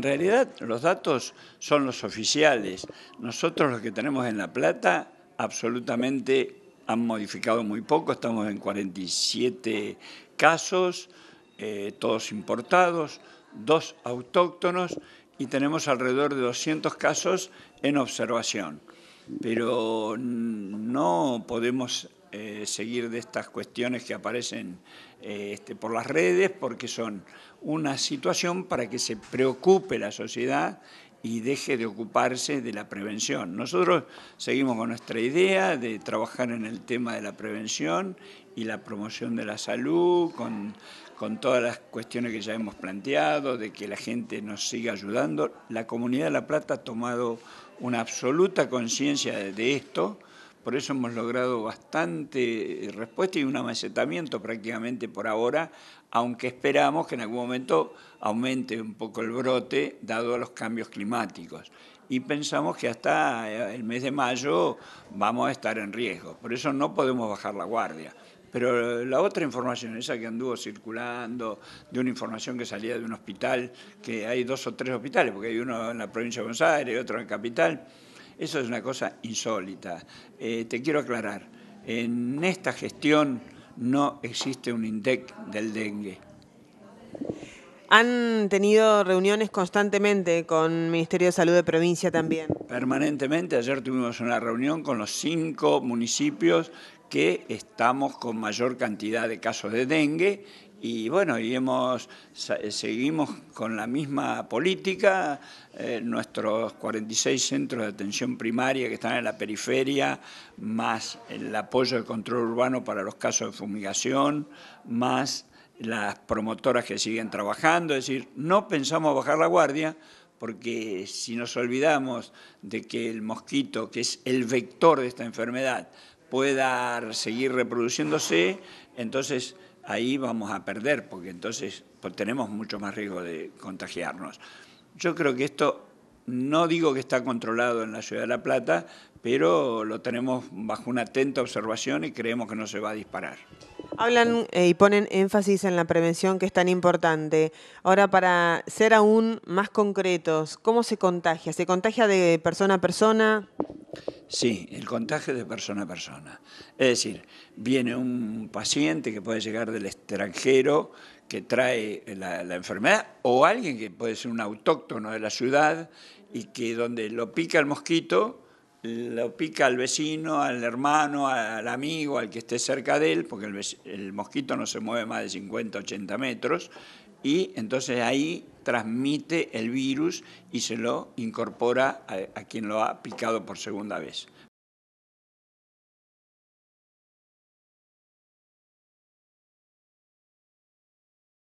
En realidad los datos son los oficiales. Nosotros los que tenemos en La Plata absolutamente han modificado muy poco, estamos en 47 casos, eh, todos importados, dos autóctonos y tenemos alrededor de 200 casos en observación pero no podemos eh, seguir de estas cuestiones que aparecen eh, este, por las redes porque son una situación para que se preocupe la sociedad y deje de ocuparse de la prevención. Nosotros seguimos con nuestra idea de trabajar en el tema de la prevención y la promoción de la salud, con, con todas las cuestiones que ya hemos planteado, de que la gente nos siga ayudando. La Comunidad de La Plata ha tomado una absoluta conciencia de esto, por eso hemos logrado bastante respuesta y un amacetamiento prácticamente por ahora, aunque esperamos que en algún momento aumente un poco el brote dado a los cambios climáticos. Y pensamos que hasta eh, el mes de mayo vamos a estar en riesgo, por eso no podemos bajar la guardia. Pero la otra información, esa que anduvo circulando, de una información que salía de un hospital, que hay dos o tres hospitales, porque hay uno en la provincia de Buenos Aires, otro en Capital, eso es una cosa insólita. Eh, te quiero aclarar, en esta gestión no existe un INDEC del dengue. Han tenido reuniones constantemente con el Ministerio de Salud de Provincia también. Permanentemente. Ayer tuvimos una reunión con los cinco municipios que estamos con mayor cantidad de casos de dengue y bueno, y hemos, eh, seguimos con la misma política, eh, nuestros 46 centros de atención primaria que están en la periferia, más el apoyo de control urbano para los casos de fumigación, más las promotoras que siguen trabajando, es decir, no pensamos bajar la guardia, porque si nos olvidamos de que el mosquito, que es el vector de esta enfermedad, pueda seguir reproduciéndose, entonces ahí vamos a perder, porque entonces pues, tenemos mucho más riesgo de contagiarnos. Yo creo que esto, no digo que está controlado en la ciudad de La Plata, pero lo tenemos bajo una atenta observación y creemos que no se va a disparar. Hablan eh, y ponen énfasis en la prevención que es tan importante. Ahora, para ser aún más concretos, ¿cómo se contagia? ¿Se contagia de persona a persona? Sí, el contagio de persona a persona. Es decir, viene un paciente que puede llegar del extranjero que trae la, enfermedad o alguien que puede ser un autóctono de la ciudad y que donde lo pica el mosquito, lo pica al vecino, al hermano, al amigo, al que esté cerca de él, porque el, mosquito no se mueve más de 50, 80 metros, y entonces ahí transmite el virus y se lo incorpora a, quien lo ha picado por segunda vez.